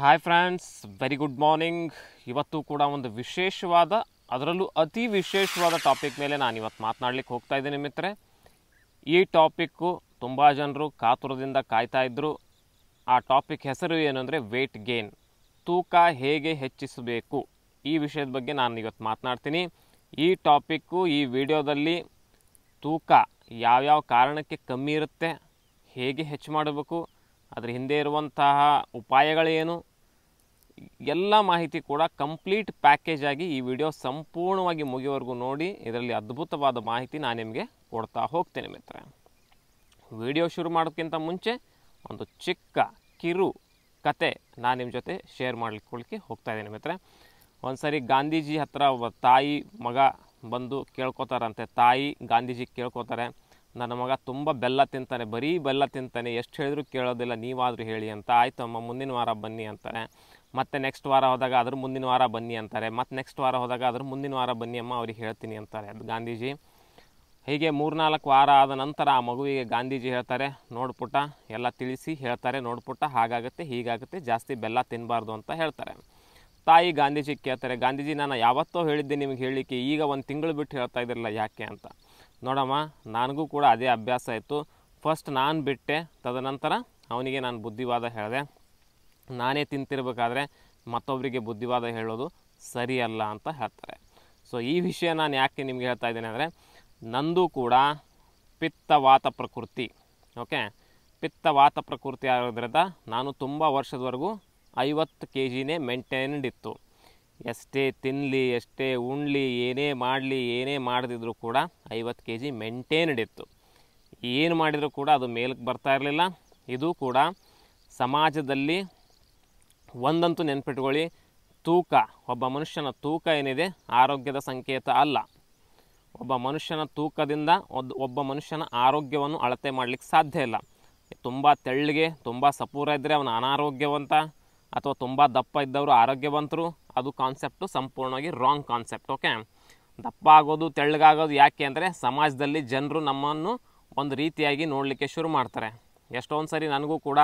hi friends very good morning ಇವತ್ತು ಕೂಡ ಒಂದು ವಿಶೇಷವಾದ ಅದರಲ್ಲೂ ಅತಿ ವಿಶೇಷವಾದ ಟಾಪಿಕ್ ಮೇಲೆ ನಾನು ಇವತ್ತು ಮಾತನಾಡಲಿಕ್ಕೆ ಹೋಗ್ತಾ ಇದ್ದೀನಿ ಮಿತ್ರೆ ಈ ಟಾಪಿಕ್ಕು ತುಂಬ ಜನರು ಕಾತುರದಿಂದ ಕಾಯ್ತಾ ಇದ್ದರು ಆ ಟಾಪಿಕ್ ಹೆಸರು ಏನು ಅಂದರೆ ವೆಯ್ಟ್ ಗೇನ್ ತೂಕ ಹೇಗೆ ಹೆಚ್ಚಿಸಬೇಕು ಈ ವಿಷಯದ ಬಗ್ಗೆ ನಾನು ಇವತ್ತು ಮಾತನಾಡ್ತೀನಿ ಈ ಟಾಪಿಕ್ಕು ಈ ವಿಡಿಯೋದಲ್ಲಿ ತೂಕ ಯಾವ್ಯಾವ ಕಾರಣಕ್ಕೆ ಕಮ್ಮಿ ಇರುತ್ತೆ ಹೇಗೆ ಹೆಚ್ಚು ಮಾಡಬೇಕು ಅದರ ಹಿಂದೆ ಇರುವಂತಹ ಉಪಾಯಗಳೇನು ಎಲ್ಲ ಮಾಹಿತಿ ಕೂಡ ಕಂಪ್ಲೀಟ್ ಪ್ಯಾಕೇಜ್ ಆಗಿ ಈ ವಿಡಿಯೋ ಸಂಪೂರ್ಣವಾಗಿ ಮುಗಿಯವರೆಗೂ ನೋಡಿ ಇದರಲ್ಲಿ ಅದ್ಭುತವಾದ ಮಾಹಿತಿ ನಾನು ನಿಮಗೆ ಕೊಡ್ತಾ ಹೋಗ್ತೇನೆ ಮಿತ್ರ ವಿಡಿಯೋ ಶುರು ಮಾಡೋಕ್ಕಿಂತ ಮುಂಚೆ ಒಂದು ಚಿಕ್ಕ ಕಿರು ಕತೆ ನಾನು ನಿಮ್ಮ ಜೊತೆ ಶೇರ್ ಮಾಡಿಕೊಳ್ಳಿಕ್ಕೆ ಹೋಗ್ತಾ ಇದ್ದೇನೆ ಮಿತ್ರ ಒಂದು ಸಾರಿ ಗಾಂಧೀಜಿ ಹತ್ರ ತಾಯಿ ಮಗ ಬಂದು ಕೇಳ್ಕೊತಾರಂತೆ ತಾಯಿ ಗಾಂಧೀಜಿ ಕೇಳ್ಕೊತಾರೆ ನನ್ನ ಮಗ ತುಂಬ ಬೆಲ್ಲ ತಿಂತಾನೆ ಬರೀ ಬೆಲ್ಲ ತಿಂತಾನೆ ಎಷ್ಟು ಹೇಳಿದ್ರೂ ಕೇಳೋದಿಲ್ಲ ನೀವಾದರೂ ಹೇಳಿ ಅಂತ ಆಯಿತು ಅಮ್ಮ ಮುಂದಿನ ವಾರ ಬನ್ನಿ ಅಂತಾರೆ ಮತ್ತು ನೆಕ್ಸ್ಟ್ ವಾರ ಹೋದಾಗ ಅದ್ರ ಮುಂದಿನ ವಾರ ಬನ್ನಿ ಅಂತಾರೆ ಮತ್ತು ನೆಕ್ಸ್ಟ್ ವಾರ ಹೋದಾಗ ಅದ್ರ ಮುಂದಿನ ವಾರ ಬನ್ನಿ ಅಮ್ಮ ಅವ್ರಿಗೆ ಹೇಳ್ತೀನಿ ಅಂತಾರೆ ಅದು ಗಾಂಧೀಜಿ ಹೀಗೆ ಮೂರ್ನಾಲ್ಕು ವಾರ ಆದ ನಂತರ ಆ ಮಗುವಿಗೆ ಗಾಂಧೀಜಿ ಹೇಳ್ತಾರೆ ನೋಡ್ಬಿಟ್ಟ ಎಲ್ಲ ತಿಳಿಸಿ ಹೇಳ್ತಾರೆ ನೋಡ್ಬಿಟ್ಟ ಹಾಗಾಗುತ್ತೆ ಹೀಗಾಗುತ್ತೆ ಜಾಸ್ತಿ ಬೆಲ್ಲ ತಿನ್ನಬಾರ್ದು ಅಂತ ಹೇಳ್ತಾರೆ ತಾಯಿ ಗಾಂಧೀಜಿ ಕೇಳ್ತಾರೆ ಗಾಂಧೀಜಿ ನಾನು ಯಾವತ್ತೋ ಹೇಳಿದ್ದೆ ನಿಮಗೆ ಹೇಳಲಿಕ್ಕೆ ಈಗ ಒಂದು ತಿಂಗಳು ಬಿಟ್ಟು ಹೇಳ್ತಾ ಇದ್ದಿರಲ್ಲ ಯಾಕೆ ಅಂತ ನೋಡಮ್ಮ ನನಗೂ ಕೂಡ ಅದೇ ಅಭ್ಯಾಸ ಇತ್ತು ಫಸ್ಟ್ ನಾನು ಬಿಟ್ಟೆ ತದನಂತರ ಅವನಿಗೆ ನಾನು ಬುದ್ಧಿವಾದ ಹೇಳಿದೆ ನಾನೇ ತಿಂತಿರ್ಬೇಕಾದ್ರೆ ಮತ್ತೊಬ್ಬರಿಗೆ ಬುದ್ಧಿವಾದ ಹೇಳೋದು ಸರಿಯಲ್ಲ ಅಂತ ಹೇಳ್ತಾರೆ ಸೊ ಈ ವಿಷಯ ನಾನು ಯಾಕೆ ನಿಮ್ಗೆ ಹೇಳ್ತಾ ಇದ್ದೇನೆ ಅಂದರೆ ನಂದು ಕೂಡ ಪಿತ್ತವಾತ ಪ್ರಕೃತಿ ಓಕೆ ಪಿತ್ತವಾತ ಪ್ರಕೃತಿ ಆಗೋದ್ರಿಂದ ನಾನು ತುಂಬ ವರ್ಷದವರೆಗೂ ಐವತ್ತು ಕೆ ಜಿನೇ ಮೇಂಟೈನ್ಡ್ ಇತ್ತು ಎಷ್ಟೇ ತಿನ್ನಲಿ ಎಷ್ಟೇ ಉಣ್ಲಿ ಏನೇ ಮಾಡಲಿ ಏನೇ ಮಾಡದಿದ್ರೂ ಕೂಡ ಐವತ್ತು ಕೆ ಜಿ ಮೆಂಟೇನ್ ಇತ್ತು ಏನು ಮಾಡಿದರೂ ಕೂಡ ಅದು ಮೇಲಕ್ಕೆ ಬರ್ತಾ ಇರಲಿಲ್ಲ ಇದು ಕೂಡ ಸಮಾಜದಲ್ಲಿ ಒಂದಂತೂ ನೆನ್ಪಿಟ್ಕೊಳ್ಳಿ ತೂಕ ಒಬ್ಬ ಮನುಷ್ಯನ ತೂಕ ಏನಿದೆ ಆರೋಗ್ಯದ ಸಂಕೇತ ಅಲ್ಲ ಒಬ್ಬ ಮನುಷ್ಯನ ತೂಕದಿಂದ ಒಬ್ಬ ಮನುಷ್ಯನ ಆರೋಗ್ಯವನ್ನು ಅಳತೆ ಮಾಡಲಿಕ್ಕೆ ಸಾಧ್ಯ ಇಲ್ಲ ತುಂಬ ತೆಳ್ಳಗೆ ತುಂಬ ಸಪೂರ ಇದ್ದರೆ ಅವನ ಅನಾರೋಗ್ಯವಂತ ಅಥವಾ ತುಂಬ ದಪ್ಪ ಇದ್ದವರು ಆರೋಗ್ಯವಂತರು ಅದು ಕಾನ್ಸೆಪ್ಟು ಸಂಪೂರ್ಣವಾಗಿ ರಾಂಗ್ ಕಾನ್ಸೆಪ್ಟ್ ಓಕೆ ದಪ್ಪ ಆಗೋದು ತೆಳ್ಳಗಾಗೋದು ಯಾಕೆ ಅಂದರೆ ಸಮಾಜದಲ್ಲಿ ಜನರು ನಮ್ಮನ್ನು ಒಂದು ರೀತಿಯಾಗಿ ನೋಡಲಿಕ್ಕೆ ಶುರು ಮಾಡ್ತಾರೆ ಎಷ್ಟೊಂದು ಸರಿ ನನಗೂ ಕೂಡ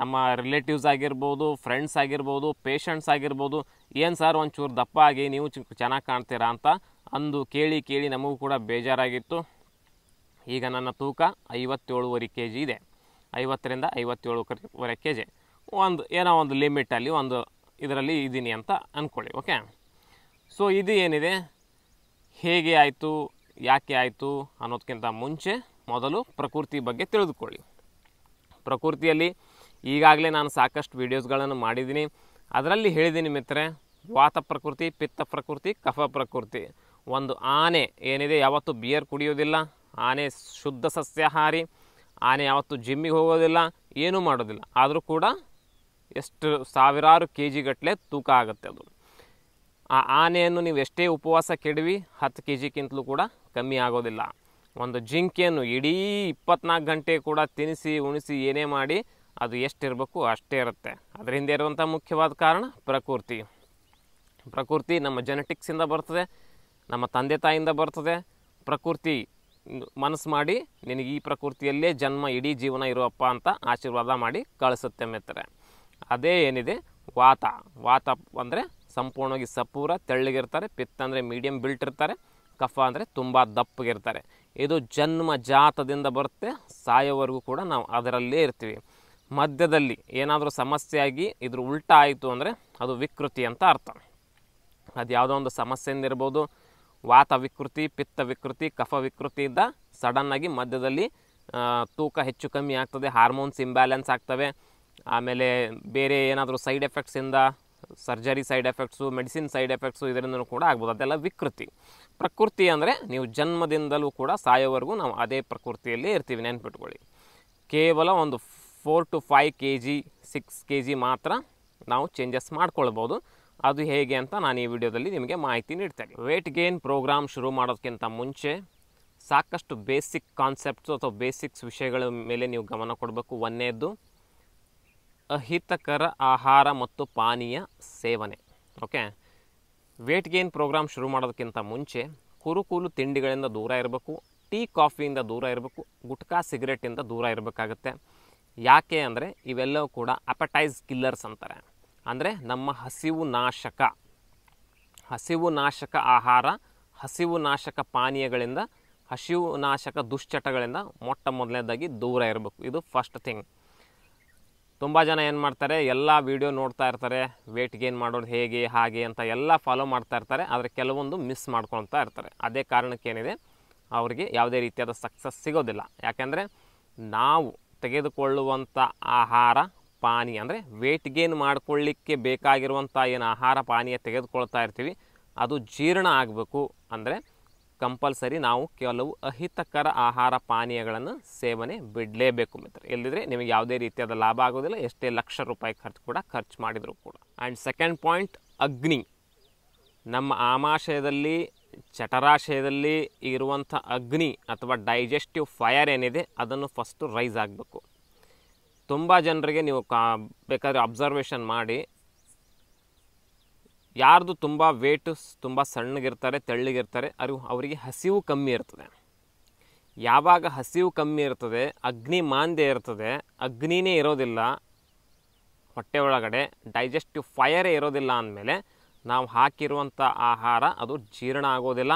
ನಮ್ಮ ರಿಲೇಟಿವ್ಸ್ ಆಗಿರ್ಬೋದು ಫ್ರೆಂಡ್ಸ್ ಆಗಿರ್ಬೋದು ಪೇಷಂಟ್ಸ್ ಆಗಿರ್ಬೋದು ಏನು ಸರ್ ಒಂಚೂರು ದಪ್ಪ ಆಗಿ ನೀವು ಚೆನ್ನಾಗಿ ಕಾಣ್ತೀರಾ ಅಂತ ಅಂದು ಕೇಳಿ ಕೇಳಿ ನಮಗೂ ಕೂಡ ಬೇಜಾರಾಗಿತ್ತು ಈಗ ನನ್ನ ತೂಕ ಐವತ್ತೇಳುವರೆ ಕೆ ಜಿ ಇದೆ ಐವತ್ತರಿಂದ ಐವತ್ತೇಳುವರೆ ಕೆ ಜಿ ಒಂದು ಏನೋ ಒಂದು ಲಿಮಿಟಲ್ಲಿ ಒಂದು ಇದರಲ್ಲಿ ಇದ್ದೀನಿ ಅಂತ ಅಂದ್ಕೊಳ್ಳಿ ಓಕೆ ಸೊ ಇದು ಏನಿದೆ ಹೇಗೆ ಆಯಿತು ಯಾಕೆ ಆಯಿತು ಅನ್ನೋದಕ್ಕಿಂತ ಮುಂಚೆ ಮೊದಲು ಪ್ರಕೃತಿ ಬಗ್ಗೆ ತಿಳಿದುಕೊಳ್ಳಿ ಪ್ರಕೃತಿಯಲ್ಲಿ ಈಗಾಗಲೇ ನಾನು ಸಾಕಷ್ಟು ವೀಡಿಯೋಸ್ಗಳನ್ನು ಮಾಡಿದ್ದೀನಿ ಅದರಲ್ಲಿ ಹೇಳಿದ್ದೀನಿ ಮಿತ್ರೆ ವಾತ ಪ್ರಕೃತಿ ಪಿತ್ತ ಪ್ರಕೃತಿ ಕಫ ಪ್ರಕೃತಿ ಒಂದು ಆನೆ ಏನಿದೆ ಯಾವತ್ತೂ ಬಿಯರ್ ಕುಡಿಯೋದಿಲ್ಲ ಆನೆ ಶುದ್ಧ ಸಸ್ಯಾಹಾರಿ ಆನೆ ಯಾವತ್ತೂ ಜಿಮ್ಮಿಗೆ ಹೋಗೋದಿಲ್ಲ ಏನೂ ಮಾಡೋದಿಲ್ಲ ಆದರೂ ಕೂಡ ಎಷ್ಟು ಸಾವಿರಾರು ಕೆ ಗಟ್ಟಲೆ ತೂಕ ಆಗುತ್ತೆ ಅದು ಆ ಆನೆಯನ್ನು ನೀವು ಎಷ್ಟೇ ಉಪವಾಸ ಕೆಡವಿ ಹತ್ತು ಕೆ ಜಿಗಿಂತಲೂ ಕೂಡ ಕಮ್ಮಿ ಆಗೋದಿಲ್ಲ ಒಂದು ಜಿಂಕೆಯನ್ನು ಇಡೀ ಇಪ್ಪತ್ನಾಲ್ಕು ಗಂಟೆ ಕೂಡ ತಿನಿಸಿ ಉಣಿಸಿ ಏನೇ ಮಾಡಿ ಅದು ಎಷ್ಟಿರಬೇಕು ಅಷ್ಟೇ ಇರುತ್ತೆ ಅದರಿಂದ ಇರುವಂಥ ಮುಖ್ಯವಾದ ಕಾರಣ ಪ್ರಕೃತಿ ಪ್ರಕೃತಿ ನಮ್ಮ ಜೆನೆಟಿಕ್ಸಿಂದ ಬರ್ತದೆ ನಮ್ಮ ತಂದೆ ತಾಯಿಯಿಂದ ಬರ್ತದೆ ಪ್ರಕೃತಿ ಮನಸ್ಸು ಮಾಡಿ ನಿನಗೆ ಈ ಪ್ರಕೃತಿಯಲ್ಲೇ ಜನ್ಮ ಇಡೀ ಜೀವನ ಇರುವಪ್ಪ ಅಂತ ಆಶೀರ್ವಾದ ಮಾಡಿ ಕಳಿಸುತ್ತೆ ಮಿತ್ರರೆ ಅದೇ ಏನಿದೆ ವಾತ ವಾತ ಅಂದರೆ ಸಂಪೂರ್ಣವಾಗಿ ಸಪೂರ ತೆಳ್ಳಗಿರ್ತಾರೆ ಪಿತ್ತ ಅಂದರೆ ಮೀಡಿಯಮ್ ಬಿಲ್ಟ್ ಇರ್ತಾರೆ ಕಫ ಅಂದರೆ ತುಂಬ ದಪ್ಪಗಿರ್ತಾರೆ ಇದು ಜನ್ಮ ಜಾತದಿಂದ ಬರುತ್ತೆ ಸಾಯೋವರೆಗೂ ಕೂಡ ನಾವು ಅದರಲ್ಲೇ ಇರ್ತೀವಿ ಮಧ್ಯದಲ್ಲಿ ಏನಾದರೂ ಸಮಸ್ಯೆಯಾಗಿ ಇದ್ರ ಉಲ್ಟ ಆಯಿತು ಅಂದರೆ ಅದು ವಿಕೃತಿ ಅಂತ ಅರ್ಥ ಅದು ಯಾವುದೋ ಒಂದು ಸಮಸ್ಯೆಯಿಂದ ಇರ್ಬೋದು ವಾತ ವಿಕೃತಿ ಪಿತ್ತ ವಿಕೃತಿ ಕಫ ವಿಕೃತಿಯಿಂದ ಸಡನ್ನಾಗಿ ಮಧ್ಯದಲ್ಲಿ ತೂಕ ಹೆಚ್ಚು ಕಮ್ಮಿ ಆಗ್ತದೆ ಹಾರ್ಮೋನ್ಸ್ ಇಂಬ್ಯಾಲೆನ್ಸ್ ಆಗ್ತವೆ ಆಮೇಲೆ ಬೇರೆ ಏನಾದರೂ ಸೈಡ್ ಎಫೆಕ್ಟ್ಸಿಂದ surgery side effects medicine side effects ಇದರಿಂದ ಕೂಡ ಆಗ್ಬೋದು ಅದೆಲ್ಲ ವಿಕೃತಿ ಪ್ರಕೃತಿ ಅಂದರೆ ನೀವು ಜನ್ಮದಿಂದಲೂ ಕೂಡ ಸಾಯೋವರೆಗೂ ನಾವು ಅದೇ ಪ್ರಕೃತಿಯಲ್ಲಿ ಇರ್ತೀವಿ ನೆನ್ಪಿಟ್ಕೊಳ್ಳಿ ಕೇವಲ ಒಂದು four to five K G six K G ಮಾತ್ರ ನಾವು ಚೇಂಜಸ್ ಮಾಡ್ಕೊಳ್ಬೋದು ಅದು ಹೇಗೆ ಅಂತ ನಾನು ಈ ವಿಡಿಯೋದಲ್ಲಿ ನಿಮಗೆ ಮಾಹಿತಿ ನೀಡ್ತೇನೆ ವೇಟ್ ಗೇನ್ ಪ್ರೋಗ್ರಾಮ್ ಶುರು ಮಾಡೋದಕ್ಕಿಂತ ಮುಂಚೆ ಸಾಕಷ್ಟು ಬೇಸಿಕ್ ಕಾನ್ಸೆಪ್ಟ್ಸು ಅಥವಾ ಬೇಸಿಕ್ಸ್ ವಿಷಯಗಳ ಮೇಲೆ ನೀವು ಗಮನ ಕೊಡಬೇಕು ಒಂದೇದ್ದು ಅಹಿತಕರ ಆಹಾರ ಮತ್ತು ಪಾನೀಯ ಸೇವನೆ ಓಕೆ ವೇಟ್ ಗೇನ್ ಪ್ರೋಗ್ರಾಮ್ ಶುರು ಮಾಡೋದಕ್ಕಿಂತ ಮುಂಚೆ ಕುರುಕುಲು ತಿಂಡಿಗಳಿಂದ ದೂರ ಇರಬೇಕು ಟೀ ಕಾಫಿಯಿಂದ ದೂರ ಇರಬೇಕು ಗುಟ್ಕಾ ಸಿಗರೇಟಿಂದ ದೂರ ಇರಬೇಕಾಗತ್ತೆ ಯಾಕೆ ಅಂದರೆ ಇವೆಲ್ಲವೂ ಕೂಡ ಅಪಟೈಸ್ ಕಿಲ್ಲರ್ಸ್ ಅಂತಾರೆ ಅಂದರೆ ನಮ್ಮ ಹಸಿವು ನಾಶಕ ಹಸಿವು ನಾಶಕ ಆಹಾರ ಹಸಿವು ನಾಶಕ ಪಾನೀಯಗಳಿಂದ ಹಸಿವು ನಾಶಕ ದುಶ್ಚಟಗಳಿಂದ ಮೊಟ್ಟ ಮೊದಲನೇದಾಗಿ ದೂರ ಇರಬೇಕು ಇದು ಫಸ್ಟ್ ಥಿಂಗ್ ತುಂಬ ಜನ ಏನು ಮಾಡ್ತಾರೆ ಎಲ್ಲ ವೀಡಿಯೋ ನೋಡ್ತಾ ಇರ್ತಾರೆ ವೆಯ್ಟ್ ಗೇನ್ ಮಾಡೋದು ಹೇಗೆ ಹಾಗೆ ಅಂತ ಎಲ್ಲ ಫಾಲೋ ಮಾಡ್ತಾ ಇರ್ತಾರೆ ಆದರೆ ಕೆಲವೊಂದು ಮಿಸ್ ಮಾಡ್ಕೊಳ್ತಾ ಇರ್ತಾರೆ ಅದೇ ಕಾರಣಕ್ಕೇನಿದೆ ಅವರಿಗೆ ಯಾವುದೇ ರೀತಿಯಾದ ಸಕ್ಸಸ್ ಸಿಗೋದಿಲ್ಲ ಯಾಕೆಂದರೆ ನಾವು ತೆಗೆದುಕೊಳ್ಳುವಂಥ ಆಹಾರ ಪಾನೀಯ ಅಂದರೆ ವೆಯ್ಟ್ ಗೇನ್ ಮಾಡಿಕೊಳ್ಳಿಕ್ಕೆ ಬೇಕಾಗಿರುವಂಥ ಏನು ಆಹಾರ ಪಾನೀಯ ತೆಗೆದುಕೊಳ್ತಾ ಇರ್ತೀವಿ ಅದು ಜೀರ್ಣ ಆಗಬೇಕು ಅಂದರೆ ಕಂಪಲ್ಸರಿ ನಾವು ಕೆಲವು ಅಹಿತಕರ ಆಹಾರ ಪಾನೀಯಗಳನ್ನು ಸೇವನೆ ಬಿಡಲೇಬೇಕು ಮಿತ್ರ ಇಲ್ಲದಿದ್ದರೆ ನಿಮಗೆ ಯಾವುದೇ ರೀತಿಯಾದ ಲಾಭ ಆಗೋದಿಲ್ಲ ಎಷ್ಟೇ ಲಕ್ಷ ರೂಪಾಯಿ ಖರ್ಚು ಕೂಡ ಖರ್ಚು ಮಾಡಿದರೂ ಕೂಡ ಆ್ಯಂಡ್ ಸೆಕೆಂಡ್ ಪಾಯಿಂಟ್ ಅಗ್ನಿ ನಮ್ಮ ಆಮಾಶಯದಲ್ಲಿ ಚಟರಾಶಯದಲ್ಲಿ ಇರುವಂಥ ಅಗ್ನಿ ಅಥವಾ ಡೈಜೆಸ್ಟಿವ್ ಫೈರ್ ಏನಿದೆ ಅದನ್ನು ಫಸ್ಟು ರೈಸ್ ಆಗಬೇಕು ತುಂಬ ಜನರಿಗೆ ನೀವು ಕಾ ಬೇಕಾದರೆ ಅಬ್ಸರ್ವೇಷನ್ ಮಾಡಿ ಯಾರ್ದು ತುಂಬ ವೇಟ್ ತುಂಬ ಸಣ್ಣಗಿರ್ತಾರೆ ತೆಳ್ಳಗಿರ್ತಾರೆ ಅರಿವು ಅವರಿಗೆ ಹಸಿವು ಕಮ್ಮಿ ಇರ್ತದೆ ಯಾವಾಗ ಹಸಿವು ಕಮ್ಮಿ ಇರ್ತದೆ ಅಗ್ನಿ ಮಾಂದ್ಯ ಇರ್ತದೆ ಅಗ್ನಿನೇ ಇರೋದಿಲ್ಲ ಹೊಟ್ಟೆ ಒಳಗಡೆ ಡೈಜೆಸ್ಟಿವ್ ಫೈರೇ ಇರೋದಿಲ್ಲ ಅಂದಮೇಲೆ ನಾವು ಹಾಕಿರುವಂಥ ಆಹಾರ ಅದು ಜೀರ್ಣ ಆಗೋದಿಲ್ಲ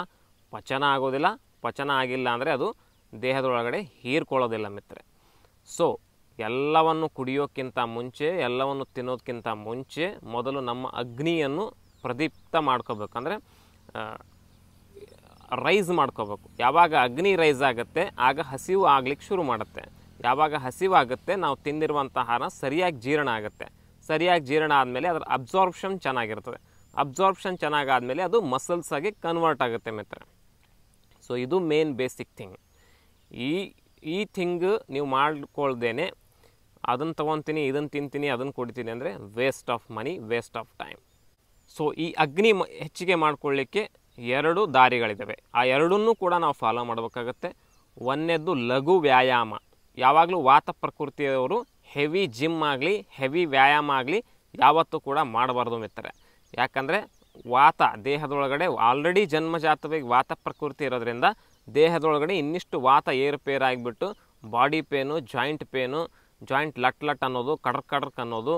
ಪಚನ ಆಗೋದಿಲ್ಲ ಪಚನ ಆಗಿಲ್ಲ ಅಂದರೆ ಅದು ದೇಹದೊಳಗಡೆ ಹೀರ್ಕೊಳ್ಳೋದಿಲ್ಲ ಮಿತ್ರೆ ಸೊ ಎಲ್ಲವನ್ನು ಕುಡಿಯೋಕ್ಕಿಂತ ಮುಂಚೆ ಎಲ್ಲವನ್ನು ತಿನ್ನೋದಕ್ಕಿಂತ ಮುಂಚೆ ಮೊದಲು ನಮ್ಮ ಅಗ್ನಿಯನ್ನು ಪ್ರದೀಪ್ತ ಮಾಡ್ಕೋಬೇಕಂದ್ರೆ ರೈಸ್ ಮಾಡ್ಕೋಬೇಕು ಯಾವಾಗ ಅಗ್ನಿ ರೈಸ್ ಆಗುತ್ತೆ ಆಗ ಹಸಿವು ಆಗ್ಲಿಕ್ಕೆ ಶುರು ಮಾಡುತ್ತೆ ಯಾವಾಗ ಹಸಿವು ಆಗುತ್ತೆ ನಾವು ತಿಂದಿರುವಂಥ ಆಹಾರ ಸರಿಯಾಗಿ ಜೀರ್ಣ ಆಗುತ್ತೆ ಸರಿಯಾಗಿ ಜೀರ್ಣ ಆದಮೇಲೆ ಅದರ ಅಬ್ಸಾರ್ಬ್ಷನ್ ಚೆನ್ನಾಗಿರ್ತದೆ ಅಬ್ಸಾರ್ಬ್ಷನ್ ಚೆನ್ನಾಗಾದಮೇಲೆ ಅದು ಮಸಲ್ಸಾಗಿ ಕನ್ವರ್ಟ್ ಆಗುತ್ತೆ ಮಿತ್ರ ಸೊ ಇದು ಮೇನ್ ಬೇಸಿಕ್ ಥಿಂಗ್ ಈ ಈ ಥಿಂಗ್ ನೀವು ಮಾಡ್ಕೊಳ್ದೇನೆ ಅದನ್ನು ತೊಗೊತೀನಿ ಇದನ್ನು ತಿಂತೀನಿ ಅದನ್ನು ಕೊಡ್ತೀನಿ ಅಂದರೆ waste of money waste of time so ಈ ಅಗ್ನಿ ಹೆಚ್ಚಿಗೆ ಮಾಡಿಕೊಳ್ಳಿಕ್ಕೆ ಎರಡು ದಾರಿಗಳಿದ್ದಾವೆ ಆ ಎರಡನ್ನೂ ಕೂಡ ನಾವು ಫಾಲೋ ಮಾಡಬೇಕಾಗತ್ತೆ ಒಂದನೇದು ಲಘು ವ್ಯಾಯಾಮ ಯಾವಾಗಲೂ ವಾತ ಪ್ರಕೃತಿಯವರು ಹೆವಿ ಜಿಮ್ ಆಗಲಿ ಹೆವಿ ವ್ಯಾಯಾಮ ಆಗಲಿ ಯಾವತ್ತೂ ಕೂಡ ಮಾಡಬಾರ್ದು ಮಿತ್ತಾರೆ ಯಾಕಂದರೆ ವಾತ ದೇಹದೊಳಗಡೆ ಆಲ್ರೆಡಿ ಜನ್ಮಜಾತವಾಗಿ ವಾತ ಪ್ರಕೃತಿ ಇರೋದ್ರಿಂದ ದೇಹದೊಳಗಡೆ ಇನ್ನಿಷ್ಟು ವಾತ ಏರುಪೇರಾಗಿಬಿಟ್ಟು body pain joint pain joint ಲಟ್ ಲಟ್ ಅನ್ನೋದು ಕಡರ್ ಕಡರ್ಕ್ ಅನ್ನೋದು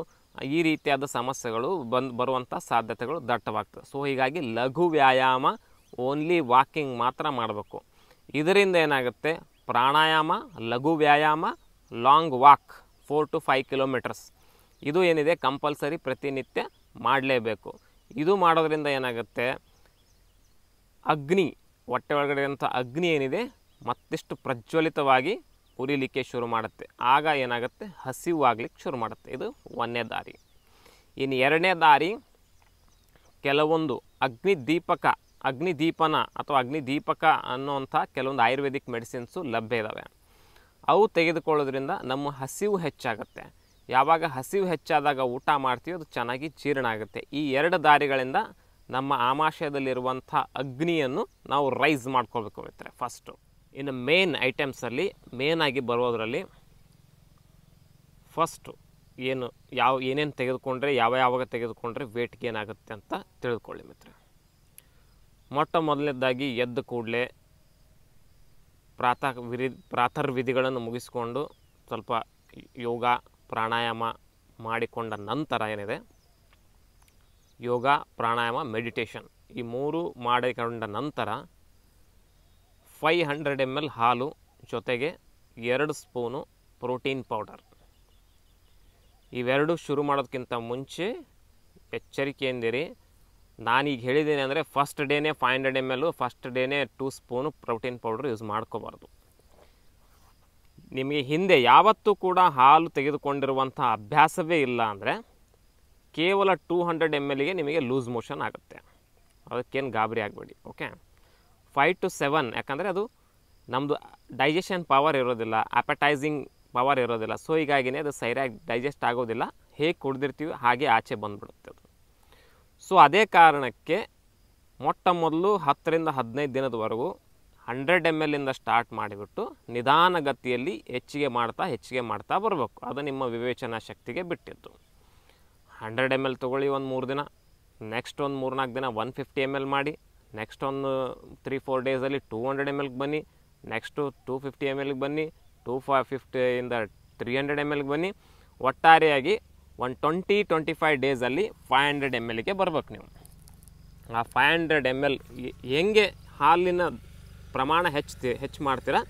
ಈ ರೀತಿಯಾದ ಸಮಸ್ಯೆಗಳು ಬಂದು ಬರುವಂಥ ಸಾಧ್ಯತೆಗಳು ದಟ್ಟವಾಗ್ತವೆ ಸೊ ಹೀಗಾಗಿ ಲಘು ವ್ಯಾಯಾಮ ಓನ್ಲಿ ವಾಕಿಂಗ್ ಮಾತ್ರ ಮಾಡಬೇಕು ಇದರಿಂದ ಏನಾಗುತ್ತೆ ಪ್ರಾಣಾಯಾಮ ಲಘು ವ್ಯಾಯಾಮ long walk four to five kilometres ಇದು ಏನಿದೆ ಕಂಪಲ್ಸರಿ ಪ್ರತಿನಿತ್ಯ ಮಾಡಲೇಬೇಕು ಇದು ಮಾಡೋದ್ರಿಂದ ಏನಾಗುತ್ತೆ ಅಗ್ನಿ ಹೊಟ್ಟೆ ಒಳಗಡೆ ಅಗ್ನಿ ಏನಿದೆ ಮತ್ತಿಷ್ಟು ಪ್ರಜ್ವಲಿತವಾಗಿ ಉರಿಲಿಕ್ಕೆ ಶುರು ಮಾಡುತ್ತೆ ಆಗ ಏನಾಗುತ್ತೆ ಆಗ್ಲಿಕ್ಕೆ ಶುರು ಮಾಡುತ್ತೆ ಇದು ಒಂದನೇ ದಾರಿ ಇನ್ನು ಎರಡನೇ ದಾರಿ ಕೆಲವೊಂದು ಅಗ್ನಿದೀಪಕ ಅಗ್ನಿದೀಪನ ಅಥವಾ ಅಗ್ನಿದೀಪಕ ಅನ್ನುವಂಥ ಕೆಲವೊಂದು ಆಯುರ್ವೇದಿಕ್ ಮೆಡಿಸಿನ್ಸು ಲಭ್ಯ ಇದ್ದಾವೆ ಅವು ತೆಗೆದುಕೊಳ್ಳೋದ್ರಿಂದ ನಮ್ಮ ಹಸಿವು ಹೆಚ್ಚಾಗುತ್ತೆ ಯಾವಾಗ ಹಸಿವು ಹೆಚ್ಚಾದಾಗ ಊಟ ಮಾಡ್ತೀವೋ ಅದು ಚೆನ್ನಾಗಿ ಜೀರ್ಣ ಆಗುತ್ತೆ ಈ ಎರಡು ದಾರಿಗಳಿಂದ ನಮ್ಮ ಆಮಾಶಯದಲ್ಲಿರುವಂಥ ಅಗ್ನಿಯನ್ನು ನಾವು ರೈಸ್ ಮಾಡ್ಕೊಳ್ಬೇಕು ಮಿತ್ರ ಫಸ್ಟು ಇನ್ನು ಮೇನ್ ಐಟಮ್ಸಲ್ಲಿ ಆಗಿ ಬರೋದರಲ್ಲಿ ಫಸ್ಟು ಏನು ಯಾವ ಏನೇನು ತೆಗೆದುಕೊಂಡ್ರೆ ಯಾವ ಯಾವಾಗ ತೆಗೆದುಕೊಂಡ್ರೆ ವೇಟ್ ಗೇನ್ ಆಗುತ್ತೆ ಅಂತ ತಿಳಿದುಕೊಳ್ಳಿ ಮಿತ್ರ ಮೊಟ್ಟ ಮೊದಲನೇದಾಗಿ ಎದ್ದ ಕೂಡಲೇ ಪ್ರಾತಃ ವಿರಿ ವಿಧಿಗಳನ್ನು ಮುಗಿಸ್ಕೊಂಡು ಸ್ವಲ್ಪ ಯೋಗ ಪ್ರಾಣಾಯಾಮ ಮಾಡಿಕೊಂಡ ನಂತರ ಏನಿದೆ ಯೋಗ ಪ್ರಾಣಾಯಾಮ ಮೆಡಿಟೇಷನ್ ಈ ಮೂರು ಮಾಡಿಕೊಂಡ ನಂತರ ಫೈ ಹಂಡ್ರೆಡ್ ಎಮ್ ಎಲ್ ಹಾಲು ಜೊತೆಗೆ ಎರಡು ಸ್ಪೂನು ಪ್ರೋಟೀನ್ ಪೌಡರ್ ಇವೆರಡು ಶುರು ಮಾಡೋದಕ್ಕಿಂತ ಮುಂಚೆ ಎಚ್ಚರಿಕೆಯಿಂದಿರಿ ನಾನೀಗ ಹೇಳಿದ್ದೀನಿ ಅಂದರೆ ಫಸ್ಟ್ ಡೇನೇ five hundred M L first ಡೇನೇ two spoon protein powder use ಮಾಡ್ಕೋಬಾರ್ದು ನಿಮಗೆ ಹಿಂದೆ ಯಾವತ್ತೂ ಕೂಡ ಹಾಲು ತೆಗೆದುಕೊಂಡಿರುವಂಥ ಅಭ್ಯಾಸವೇ ಇಲ್ಲ ಅಂದರೆ ಕೇವಲ ಟೂ ಹಂಡ್ರೆಡ್ ಎಮ್ ಎಲ್ಗೆ ನಿಮಗೆ ಲೂಸ್ ಮೋಷನ್ ಆಗುತ್ತೆ ಅದಕ್ಕೇನು ಗಾಬರಿ ಆಗಬೇಡಿ ಓಕೆ ಫೈವ್ ಟು ಸೆವೆನ್ ಯಾಕಂದರೆ ಅದು ನಮ್ಮದು ಡೈಜೆಷನ್ ಪವರ್ ಇರೋದಿಲ್ಲ ಅಪಟೈಸಿಂಗ್ ಪವರ್ ಇರೋದಿಲ್ಲ ಸೊ ಹೀಗಾಗಿನೇ ಅದು ಸರಿಯಾಗಿ ಡೈಜೆಸ್ಟ್ ಆಗೋದಿಲ್ಲ ಹೇಗೆ ಕುಡ್ದಿರ್ತೀವಿ ಹಾಗೆ ಆಚೆ ಬಂದುಬಿಡುತ್ತೆ ಅದು ಸೊ ಅದೇ ಕಾರಣಕ್ಕೆ ಮೊಟ್ಟ ಮೊದಲು ಹತ್ತರಿಂದ ಹದಿನೈದು ದಿನದವರೆಗೂ ಹಂಡ್ರೆಡ್ ಎಮ್ ಎಲ್ಲಿಂದ ಸ್ಟಾರ್ಟ್ ಮಾಡಿಬಿಟ್ಟು ನಿಧಾನಗತಿಯಲ್ಲಿ ಹೆಚ್ಚಿಗೆ ಮಾಡ್ತಾ ಹೆಚ್ಚಿಗೆ ಮಾಡ್ತಾ ಬರಬೇಕು ಅದು ನಿಮ್ಮ ವಿವೇಚನಾ ಶಕ್ತಿಗೆ ಬಿಟ್ಟಿದ್ದು ಹಂಡ್ರೆಡ್ ಎಮ್ ಎಲ್ ತೊಗೊಳ್ಳಿ ಒಂದು ಮೂರು ದಿನ ನೆಕ್ಸ್ಟ್ ಒಂದು ಮೂರ್ನಾಲ್ಕು ದಿನ ಒನ್ ಫಿಫ್ಟಿ ಎಮ್ ಎಲ್ ಮಾಡಿ ನೆಕ್ಸ್ಟ್ ಒಂದು ತ್ರೀ ಫೋರ್ ಡೇಸಲ್ಲಿ ಟೂ ಹಂಡ್ರೆಡ್ ಎಮ್ ಎಲ್ಗೆ ಬನ್ನಿ ನೆಕ್ಸ್ಟು ಟೂ ಫಿಫ್ಟಿ ಎಮ್ ಎಲ್ಗೆ ಬನ್ನಿ ಟೂ ಫೈ ಫಿಫ್ಟಿಯಿಂದ ತ್ರೀ ಹಂಡ್ರೆಡ್ ಎಮ್ ಎಲ್ಗೆ ಬನ್ನಿ ಒಟ್ಟಾರೆಯಾಗಿ ಒನ್ ಟ್ವೆಂಟಿ ಟ್ವೆಂಟಿ ಫೈವ್ ಡೇಸಲ್ಲಿ ಫೈವ್ ಹಂಡ್ರೆಡ್ ಎಮ್ ಎಲ್ಗೆ ಬರ್ಬೇಕು ನೀವು ಆ ಫೈವ್ ಹಂಡ್ರೆಡ್ ಎಮ್ ಎಲ್ ಹೆಂಗೆ ಹಾಲಿನ ಪ್ರಮಾಣ ಹೆಚ್ಚು ಹೆಚ್ಚು ಮಾಡ್ತೀರಾ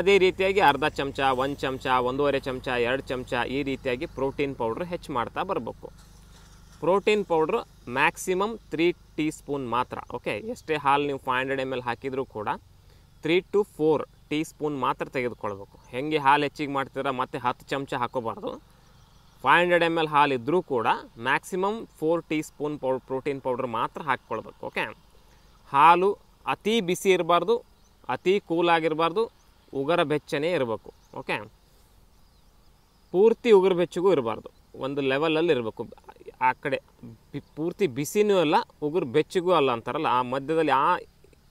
ಅದೇ ರೀತಿಯಾಗಿ ಅರ್ಧ ಚಮಚ ಒಂದು ಚಮಚ ಒಂದೂವರೆ ಚಮಚ ಎರಡು ಚಮಚ ಈ ರೀತಿಯಾಗಿ ಪ್ರೋಟೀನ್ ಪೌಡ್ರ್ ಹೆಚ್ಚು ಮಾಡ್ತಾ ಬರಬೇಕು protein powder maximum three teaspoon ಮಾತ್ರ ಓಕೆ ಎಷ್ಟೇ ಹಾಲು ನೀವು ಫೈವ್ ಹಂಡ್ರೆಡ್ ಎಮ್ ಎಲ್ ಹಾಕಿದರೂ ಕೂಡ three to four teaspoon ಮಾತ್ರ ತೆಗೆದುಕೊಳ್ಬೇಕು ಹೆಂಗೆ ಹಾಲು ಹೆಚ್ಚಿಗೆ ಮಾಡ್ತೀರಾ ಮತ್ತೆ ಹತ್ತು ಚಮಚ ಹಾಕೋಬಾರ್ದು ಫೈವ್ ಹಂಡ್ರೆಡ್ ಎಮ್ ಎಲ್ ಹಾಲು ಇದ್ದರೂ ಕೂಡ ಮ್ಯಾಕ್ಸಿಮಮ್ ಫೋರ್ ಟೀ ಸ್ಪೂನ್ ಪೌ ಪ್ರೋಟೀನ್ ಪೌಡ್ರ್ ಮಾತ್ರ ಹಾಕ್ಕೊಳ್ಬೇಕು ಓಕೆ ಹಾಲು ಅತೀ ಬಿಸಿ ಇರಬಾರ್ದು ಅತೀ ಕೂಲ್ ಆಗಿರಬಾರ್ದು ಉಗರ ಬೆಚ್ಚನೆ ಇರಬೇಕು ಓಕೆ ಪೂರ್ತಿ ಉಗುರು ಬೆಚ್ಚಗೂ ಇರಬಾರ್ದು ಒಂದು ಲೆವೆಲಲ್ಲಿ ಇರಬೇಕು ಆ ಕಡೆ ಬಿ ಪೂರ್ತಿ ಬಿಸಿನೂ ಅಲ್ಲ ಉಗುರು ಬೆಚ್ಚಿಗೂ ಅಲ್ಲ ಅಂತಾರಲ್ಲ ಆ ಮಧ್ಯದಲ್ಲಿ ಆ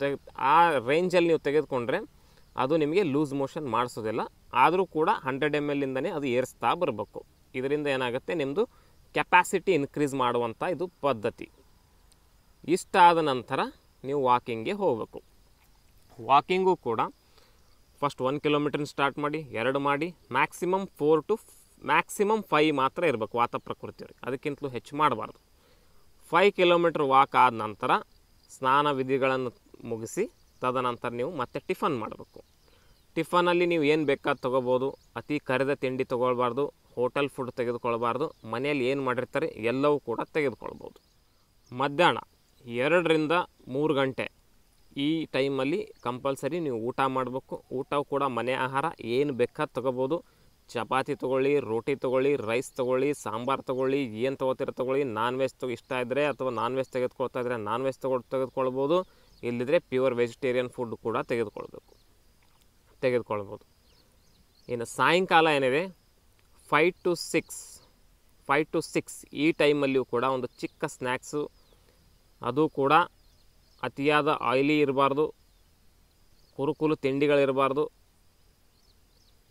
ತೆಗೆ ಆ ರೇಂಜಲ್ಲಿ ನೀವು ತೆಗೆದುಕೊಂಡ್ರೆ ಅದು ನಿಮಗೆ ಲೂಸ್ ಮೋಷನ್ ಮಾಡಿಸೋದಿಲ್ಲ ಆದರೂ ಕೂಡ ಹಂಡ್ರೆಡ್ ಎಮ್ ಎಲ್ಲಿಂದನೇ ಅದು ಏರಿಸ್ತಾ ಬರಬೇಕು ಇದರಿಂದ ಏನಾಗುತ್ತೆ ನಿಮ್ಮದು ಕೆಪ್ಯಾಸಿಟಿ ಇನ್ಕ್ರೀಸ್ ಮಾಡುವಂಥ ಇದು ಪದ್ಧತಿ ಇಷ್ಟಾದ ನಂತರ ನೀವು ವಾಕಿಂಗ್ಗೆ ಹೋಗಬೇಕು ವಾಕಿಂಗು ಕೂಡ ಫಸ್ಟ್ ಒನ್ ಕಿಲೋಮೀಟ್ರನ್ನ ಸ್ಟಾರ್ಟ್ ಮಾಡಿ ಎರಡು ಮಾಡಿ maximum four to maximum five ಮಾತ್ರ ಇರಬೇಕು ವಾತ ಪ್ರಕೃತಿಯವ್ರಿಗೆ ಅದಕ್ಕಿಂತಲೂ ಹೆಚ್ಚು ಮಾಡಬಾರ್ದು ಫೈ ಕಿಲೋಮೀಟ್ರ್ ವಾಕ್ ಆದ ನಂತರ ಸ್ನಾನ ವಿಧಿಗಳನ್ನು ಮುಗಿಸಿ ತದನಂತರ ನೀವು ಮತ್ತೆ ಟಿಫನ್ ಮಾಡಬೇಕು ಟಿಫನಲ್ಲಿ ನೀವು ಏನು ಬೇಕಾದ ತೊಗೋಬೋದು ಅತಿ ಕರೆದ ತಿಂಡಿ ತೊಗೊಳ್ಬಾರ್ದು ಹೋಟೆಲ್ ಫುಡ್ ತೆಗೆದುಕೊಳ್ಬಾರ್ದು ಮನೆಯಲ್ಲಿ ಏನು ಮಾಡಿರ್ತಾರೆ ಎಲ್ಲವೂ ಕೂಡ ತೆಗೆದುಕೊಳ್ಬೋದು ಮಧ್ಯಾಹ್ನ ಎರಡರಿಂದ ಮೂರು ಗಂಟೆ ಈ ಟೈಮಲ್ಲಿ ಕಂಪಲ್ಸರಿ ನೀವು ಊಟ ಮಾಡಬೇಕು ಊಟ ಕೂಡ ಮನೆ ಆಹಾರ ಏನು ಬೇಕಾದ ತೊಗೋಬೋದು ಚಪಾತಿ ತೊಗೊಳ್ಳಿ ರೋಟಿ ತೊಗೊಳ್ಳಿ ರೈಸ್ ತೊಗೊಳ್ಳಿ ಸಾಂಬಾರು ತೊಗೊಳ್ಳಿ ಏನು ತೊಗೋತಿರ ತೊಗೊಳ್ಳಿ ನಾನ್ ವೆಜ್ ತೊಗೊ ಇಷ್ಟ ಇದ್ದರೆ ಅಥವಾ ನಾನ್ ವೆಜ್ ತೆಗೆದುಕೊಳ್ತಾ ಇದ್ದರೆ ನಾನ್ ವೆಜ್ ತೊಗೊ ತೆಗೆದುಕೊಳ್ಬೋದು ಇಲ್ಲದಿದ್ದರೆ ಪ್ಯೂರ್ ವೆಜಿಟೇರಿಯನ್ ಫುಡ್ ಕೂಡ ತೆಗೆದುಕೊಳ್ಬೇಕು ತೆಗೆದುಕೊಳ್ಬೋದು ಇನ್ನು ಸಾಯಂಕಾಲ ಏನಿದೆ five to six five to six ಈ ಟೈಮಲ್ಲಿಯೂ ಕೂಡ ಒಂದು ಚಿಕ್ಕ ಸ್ನ್ಯಾಕ್ಸು ಅದು ಕೂಡ ಅತಿಯಾದ ಆಯಿಲಿ ಇರಬಾರ್ದು ಕುರುಕುಲು ತಿಂಡಿಗಳಿರಬಾರ್ದು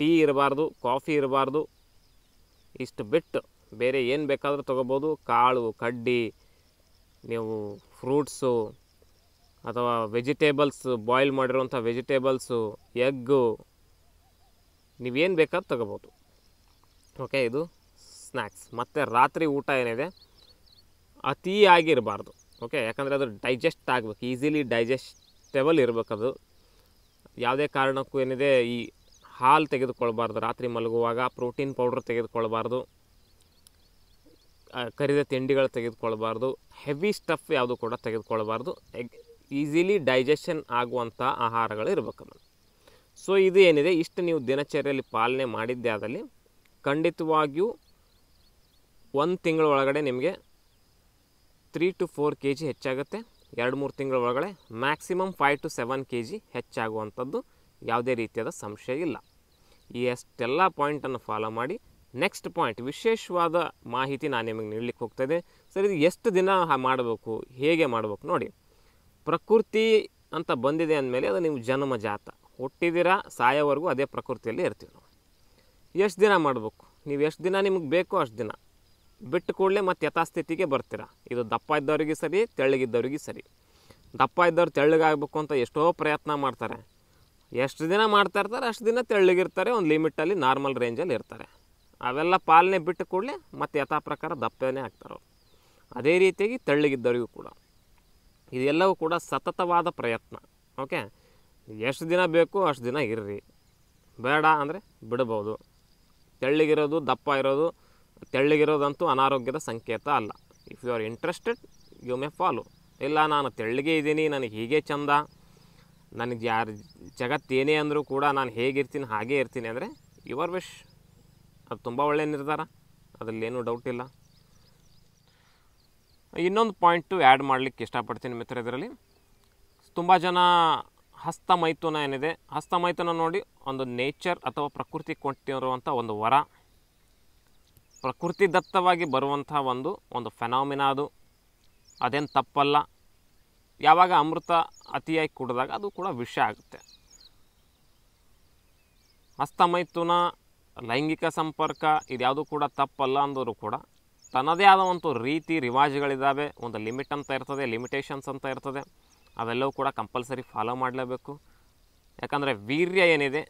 ಟೀ ಇರಬಾರ್ದು ಕಾಫಿ ಇರಬಾರ್ದು ಇಷ್ಟು ಬಿಟ್ಟು ಬೇರೆ ಏನು ಬೇಕಾದರೂ ತೊಗೋಬೋದು ಕಾಳು ಕಡ್ಡಿ ನೀವು ಫ್ರೂಟ್ಸು ಅಥವಾ ವೆಜಿಟೇಬಲ್ಸ್ ಬಾಯ್ಲ್ ಮಾಡಿರುವಂಥ ವೆಜಿಟೇಬಲ್ಸು ಎಗ್ಗು ನೀವೇನು ಬೇಕಾದ್ರೂ ತೊಗೋಬೋದು ಓಕೆ ಇದು ಸ್ನ್ಯಾಕ್ಸ್ ಮತ್ತು ರಾತ್ರಿ ಊಟ ಏನಿದೆ ಇರಬಾರ್ದು ಓಕೆ ಯಾಕಂದರೆ ಅದು ಡೈಜೆಸ್ಟ್ ಆಗಬೇಕು ಈಸಿಲಿ ಡೈಜೆಸ್ಟೇಬಲ್ ಇರಬೇಕದು ಯಾವುದೇ ಕಾರಣಕ್ಕೂ ಏನಿದೆ ಈ ಹಾಲು ತೆಗೆದುಕೊಳ್ಬಾರ್ದು ರಾತ್ರಿ ಮಲಗುವಾಗ ಪ್ರೋಟೀನ್ ಪೌಡ್ರ್ ತೆಗೆದುಕೊಳ್ಬಾರ್ದು ಕರಿದ ತಿಂಡಿಗಳು ತೆಗೆದುಕೊಳ್ಬಾರ್ದು ಹೆವಿ ಸ್ಟಫ್ ಯಾವುದು ಕೂಡ ತೆಗೆದುಕೊಳ್ಬಾರ್ದು ಈಸಿಲಿ ಡೈಜೆಷನ್ ಆಗುವಂಥ ಆಹಾರಗಳು ಇರಬೇಕು ಸೊ ಇದು ಏನಿದೆ ಇಷ್ಟು ನೀವು ದಿನಚರಿಯಲ್ಲಿ ಪಾಲನೆ ಮಾಡಿದ್ದೇ ಆದಲ್ಲಿ ಖಂಡಿತವಾಗಿಯೂ ಒಂದು ತಿಂಗಳ ಒಳಗಡೆ ನಿಮಗೆ three to four K G ಹೆಚ್ಚಾಗುತ್ತೆ ಎರಡು ಮೂರು ತಿಂಗಳ ಒಳಗಡೆ maximum five to seven K G ಹೆಚ್ಚಾಗುವಂಥದ್ದು ಯಾವುದೇ ರೀತಿಯಾದ ಸಂಶಯ ಇಲ್ಲ ಈ ಅಷ್ಟೆಲ್ಲ ಪಾಯಿಂಟನ್ನು ಫಾಲೋ ಮಾಡಿ ನೆಕ್ಸ್ಟ್ ಪಾಯಿಂಟ್ ವಿಶೇಷವಾದ ಮಾಹಿತಿ ನಾನು ನಿಮಗೆ ನೀಡಲಿಕ್ಕೆ ಹೋಗ್ತದೆ ಸರ್ ಇದು ಎಷ್ಟು ದಿನ ಮಾಡಬೇಕು ಹೇಗೆ ಮಾಡಬೇಕು ನೋಡಿ ಪ್ರಕೃತಿ ಅಂತ ಬಂದಿದೆ ಅಂದಮೇಲೆ ಅದು ನೀವು ಜನ್ಮ ಜಾತ ಹುಟ್ಟಿದಿರ ಸಾಯೋವರೆಗೂ ಅದೇ ಪ್ರಕೃತಿಯಲ್ಲಿ ಇರ್ತೀವಿ ನಾವು ಎಷ್ಟು ದಿನ ಮಾಡಬೇಕು ನೀವು ಎಷ್ಟು ದಿನ ನಿಮಗೆ ಬೇಕೋ ಅಷ್ಟು ದಿನ ಬಿಟ್ಟು ಕೂಡಲೇ ಮತ್ತೆ ಯಥಾಸ್ಥಿತಿಗೆ ಬರ್ತೀರ ಇದು ದಪ್ಪ ಇದ್ದವ್ರಿಗೆ ಸರಿ ತೆಳ್ಳಗಿದ್ದವ್ರಿಗೆ ಸರಿ ದಪ್ಪ ಇದ್ದವ್ರು ತೆಳ್ಳಗಾಗಬೇಕು ಅಂತ ಎಷ್ಟೋ ಪ್ರಯತ್ನ ಮಾಡ್ತಾರೆ ಎಷ್ಟು ದಿನ ಮಾಡ್ತಾ ಇರ್ತಾರೆ ಅಷ್ಟು ದಿನ ತೆಳ್ಳಗಿರ್ತಾರೆ ಒಂದು ಲಿಮಿಟಲ್ಲಿ ನಾರ್ಮಲ್ ರೇಂಜಲ್ಲಿ ಇರ್ತಾರೆ ಅವೆಲ್ಲ ಪಾಲನೆ ಬಿಟ್ಟು ಕೂಡಲೇ ಮತ್ತು ಯಥಾ ಪ್ರಕಾರ ದಪ್ಪನೇ ಆಗ್ತಾರೆ ಅದೇ ರೀತಿಯಾಗಿ ತೆಳ್ಳಗಿದ್ದವರಿಗೂ ಕೂಡ ಇದೆಲ್ಲವೂ ಕೂಡ ಸತತವಾದ ಪ್ರಯತ್ನ ಓಕೆ ಎಷ್ಟು ದಿನ ಬೇಕು ಅಷ್ಟು ದಿನ ಇರ್ರಿ ಬೇಡ ಅಂದರೆ ಬಿಡ್ಬೋದು ತೆಳ್ಳಗಿರೋದು ದಪ್ಪ ಇರೋದು ತೆಳ್ಳಗಿರೋದಂತೂ ಅನಾರೋಗ್ಯದ ಸಂಕೇತ ಅಲ್ಲ if you are interested you may follow ಇಲ್ಲ ನಾನು ತೆಳ್ಳಗೆ ಇದ್ದೀನಿ ನನಗೆ ಹೀಗೆ ಚಂದ ನನಗೆ ಯಾರು ಜಗತ್ತೇನೇ ಅಂದರೂ ಕೂಡ ನಾನು ಹೇಗಿರ್ತೀನಿ ಹಾಗೇ ಇರ್ತೀನಿ ಅಂದರೆ ಯುವರ್ ವಿಶ್ ಅದು ತುಂಬ ಒಳ್ಳೆಯ ನಿರ್ಧಾರ ಅದರಲ್ಲಿ ಏನೂ ಡೌಟ್ ಇಲ್ಲ ಇನ್ನೊಂದು ಪಾಯಿಂಟು ಆ್ಯಡ್ ಮಾಡಲಿಕ್ಕೆ ಇಷ್ಟಪಡ್ತೀನಿ ಮಿತ್ರ ಇದರಲ್ಲಿ ತುಂಬ ಜನ ಹಸ್ತ ಮೈಥುನ ಏನಿದೆ ಹಸ್ತ ಮೈಥುನ ನೋಡಿ ಒಂದು ನೇಚರ್ ಅಥವಾ ಪ್ರಕೃತಿ ಕೊಟ್ಟಿರುವಂಥ ಒಂದು ವರ ಪ್ರಕೃತಿ ದತ್ತವಾಗಿ ಬರುವಂಥ ಒಂದು ಒಂದು ಫೆನಾಮಿನಾ ಅದು ಅದೇನು ತಪ್ಪಲ್ಲ ಯಾವಾಗ ಅಮೃತ ಅತಿಯಾಗಿ ಕುಡಿದಾಗ ಅದು ಕೂಡ ವಿಷ ಆಗುತ್ತೆ ಅಸ್ತಮೈಥುನ ಲೈಂಗಿಕ ಸಂಪರ್ಕ ಇದ್ಯಾವುದೂ ಕೂಡ ತಪ್ಪಲ್ಲ ಅಂದರೂ ಕೂಡ ತನ್ನದೇ ಆದ ಒಂದು ರೀತಿ ರಿವಾಜ್ಗಳಿದ್ದಾವೆ ಒಂದು ಲಿಮಿಟ್ ಅಂತ ಇರ್ತದೆ ಲಿಮಿಟೇಷನ್ಸ್ ಅಂತ ಇರ್ತದೆ ಅವೆಲ್ಲವೂ ಕೂಡ ಕಂಪಲ್ಸರಿ ಫಾಲೋ ಮಾಡಲೇಬೇಕು ಯಾಕಂದರೆ ವೀರ್ಯ ಏನಿದೆ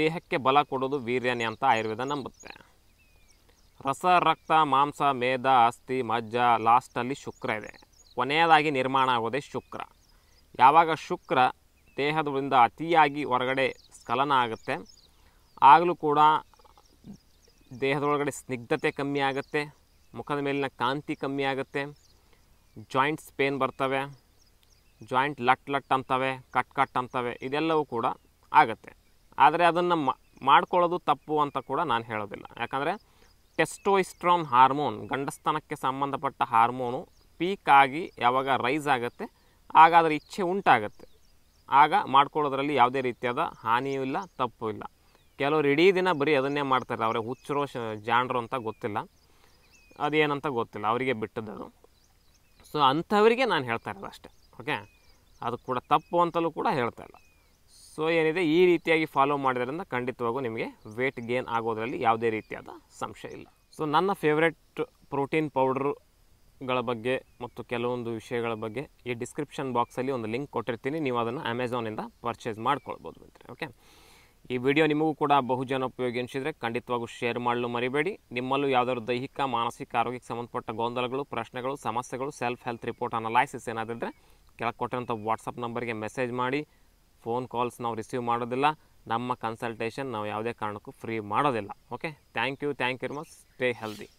ದೇಹಕ್ಕೆ ಬಲ ಕೊಡೋದು ವೀರ್ಯನೇ ಅಂತ ಆಯುರ್ವೇದ ನಂಬುತ್ತೆ ರಸ ರಕ್ತ ಮಾಂಸ ಮೇಧ ಅಸ್ಥಿ ಮಜ್ಜ ಲಾಸ್ಟಲ್ಲಿ ಶುಕ್ರ ಇದೆ ಕೊನೆಯದಾಗಿ ನಿರ್ಮಾಣ ಆಗೋದೇ ಶುಕ್ರ ಯಾವಾಗ ಶುಕ್ರ ದೇಹದಿಂದ ಅತಿಯಾಗಿ ಹೊರಗಡೆ ಸ್ಖಲನ ಆಗುತ್ತೆ ಆಗಲೂ ಕೂಡ ದೇಹದೊಳಗಡೆ ಸ್ನಿಗ್ಧತೆ ಕಮ್ಮಿ ಆಗುತ್ತೆ ಮುಖದ ಮೇಲಿನ ಕಾಂತಿ ಕಮ್ಮಿ ಆಗುತ್ತೆ ಜಾಯಿಂಟ್ಸ್ ಪೇನ್ ಬರ್ತವೆ ಜಾಯಿಂಟ್ ಲಟ್ ಲಟ್ ಅಂತವೆ ಕಟ್ ಕಟ್ ಅಂತವೆ ಇದೆಲ್ಲವೂ ಕೂಡ ಆಗುತ್ತೆ ಆದರೆ ಅದನ್ನು ಮಾಡ್ಕೊಳ್ಳೋದು ತಪ್ಪು ಅಂತ ಕೂಡ ನಾನು ಹೇಳೋದಿಲ್ಲ ಯಾಕಂದರೆ ಟೆಸ್ಟೋಯಿಸ್ಟ್ರಾನ್ ಹಾರ್ಮೋನ್ ಗಂಡಸ್ತನಕ್ಕೆ ಸಂಬಂಧಪಟ್ಟ ಹಾರ್ಮೋನು ಪೀಕ್ ಆಗಿ ಯಾವಾಗ ರೈಸ್ ಆಗುತ್ತೆ ಆಗ ಅದರ ಇಚ್ಛೆ ಉಂಟಾಗತ್ತೆ ಆಗ ಮಾಡ್ಕೊಳ್ಳೋದ್ರಲ್ಲಿ ಯಾವುದೇ ರೀತಿಯಾದ ಹಾನಿಯೂ ಇಲ್ಲ ತಪ್ಪು ಇಲ್ಲ ಕೆಲವರು ಇಡೀ ದಿನ ಬರೀ ಅದನ್ನೇ ಮಾಡ್ತಾರೆ ಅವರೇ ಹುಚ್ಚಿರೋ ಶ ಜಾಣರು ಅಂತ ಗೊತ್ತಿಲ್ಲ ಅದೇನಂತ ಗೊತ್ತಿಲ್ಲ ಅವರಿಗೆ ಬಿಟ್ಟದ್ದು ಸೊ ಅಂಥವರಿಗೆ ನಾನು ಹೇಳ್ತಾ ಇರೋದು ಅಷ್ಟೇ ಓಕೆ ಅದು ಕೂಡ ತಪ್ಪು ಅಂತಲೂ ಕೂಡ ಹೇಳ್ತಾ ಇಲ್ಲ ಸೊ ಏನಿದೆ ಈ ರೀತಿಯಾಗಿ ಫಾಲೋ ಮಾಡಿದ್ರಿಂದ ಖಂಡಿತವಾಗೂ ನಿಮಗೆ ವೇಟ್ ಗೇನ್ ಆಗೋದರಲ್ಲಿ ಯಾವುದೇ ರೀತಿಯಾದ ಸಂಶಯ ಇಲ್ಲ ಸೊ ನನ್ನ ಫೇವ್ರೆಟ್ ಪ್ರೋಟೀನ್ ಪೌಡ್ರು ಗಳ ಬಗ್ಗೆ ಮತ್ತು ಕೆಲವೊಂದು ವಿಷಯಗಳ ಬಗ್ಗೆ ಈ ಡಿಸ್ಕ್ರಿಪ್ಷನ್ ಬಾಕ್ಸಲ್ಲಿ ಒಂದು ಲಿಂಕ್ ಕೊಟ್ಟಿರ್ತೀನಿ ನೀವು ಅದನ್ನು ಅಮೆಝಾನಿಂದ ಪರ್ಚೇಸ್ ಮಾಡ್ಕೊಳ್ಬೋದು ಅಂತಾರೆ ಓಕೆ ಈ ವಿಡಿಯೋ ನಿಮಗೂ ಕೂಡ ಬಹುಜನ ಉಪಯೋಗಿ ಅನಿಸಿದರೆ ಖಂಡಿತವಾಗೂ ಶೇರ್ ಮಾಡಲು ಮರಿಬೇಡಿ ನಿಮ್ಮಲ್ಲೂ ಯಾವುದಾದ್ರು ದೈಹಿಕ ಮಾನಸಿಕ ಆರೋಗ್ಯಕ್ಕೆ ಸಂಬಂಧಪಟ್ಟ ಗೊಂದಲಗಳು ಪ್ರಶ್ನೆಗಳು ಸಮಸ್ಯೆಗಳು ಸೆಲ್ಫ್ ಹೆಲ್ತ್ ರಿಪೋರ್ಟ್ ಅನಲೈಸಿಸ್ ಏನಾದಿದ್ದರೆ ಕೆಳಗೆ ಕೊಟ್ಟಿರೋಂಥ ವಾಟ್ಸಪ್ ನಂಬರ್ಗೆ ಮೆಸೇಜ್ ಮಾಡಿ ಫೋನ್ ಕಾಲ್ಸ್ ನಾವು ರಿಸೀವ್ ಮಾಡೋದಿಲ್ಲ ನಮ್ಮ ಕನ್ಸಲ್ಟೇಷನ್ ನಾವು ಯಾವುದೇ ಕಾರಣಕ್ಕೂ ಫ್ರೀ ಮಾಡೋದಿಲ್ಲ okay thank you thank you very much stay healthy